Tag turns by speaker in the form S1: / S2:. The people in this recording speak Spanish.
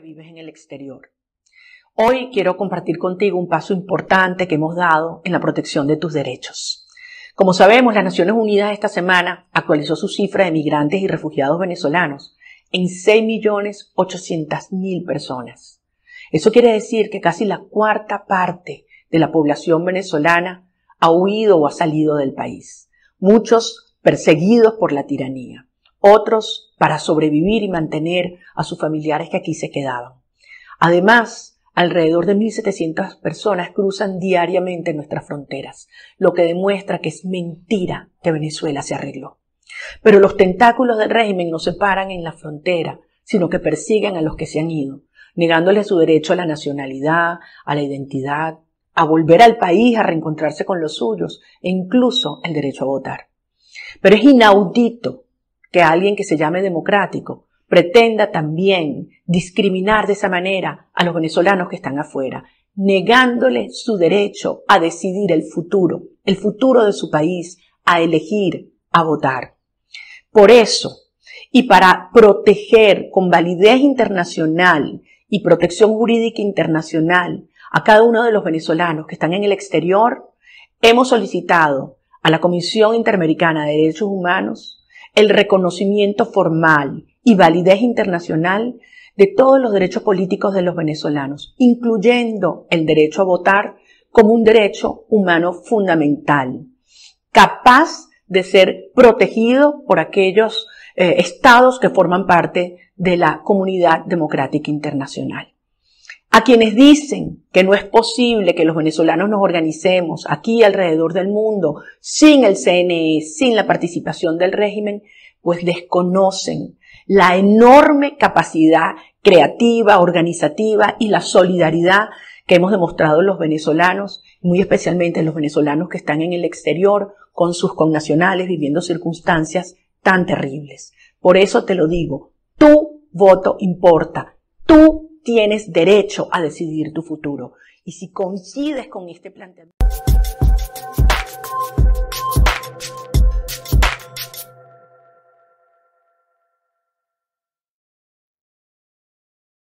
S1: vives en el exterior. Hoy quiero compartir contigo un paso importante que hemos dado en la protección de tus derechos. Como sabemos, las Naciones Unidas esta semana actualizó su cifra de migrantes y refugiados venezolanos en 6.800.000 personas. Eso quiere decir que casi la cuarta parte de la población venezolana ha huido o ha salido del país, muchos perseguidos por la tiranía otros para sobrevivir y mantener a sus familiares que aquí se quedaban. Además, alrededor de 1.700 personas cruzan diariamente nuestras fronteras, lo que demuestra que es mentira que Venezuela se arregló. Pero los tentáculos del régimen no se paran en la frontera, sino que persiguen a los que se han ido, negándoles su derecho a la nacionalidad, a la identidad, a volver al país, a reencontrarse con los suyos e incluso el derecho a votar. Pero es inaudito que alguien que se llame democrático pretenda también discriminar de esa manera a los venezolanos que están afuera, negándole su derecho a decidir el futuro, el futuro de su país, a elegir, a votar. Por eso, y para proteger con validez internacional y protección jurídica internacional a cada uno de los venezolanos que están en el exterior, hemos solicitado a la Comisión Interamericana de Derechos Humanos el reconocimiento formal y validez internacional de todos los derechos políticos de los venezolanos, incluyendo el derecho a votar como un derecho humano fundamental, capaz de ser protegido por aquellos eh, estados que forman parte de la comunidad democrática internacional. A quienes dicen que no es posible que los venezolanos nos organicemos aquí alrededor del mundo sin el CNE, sin la participación del régimen, pues desconocen la enorme capacidad creativa, organizativa y la solidaridad que hemos demostrado los venezolanos, muy especialmente los venezolanos que están en el exterior con sus connacionales viviendo circunstancias tan terribles. Por eso te lo digo, tu voto importa, tu tienes derecho a decidir tu futuro. Y si coincides con este planteamiento...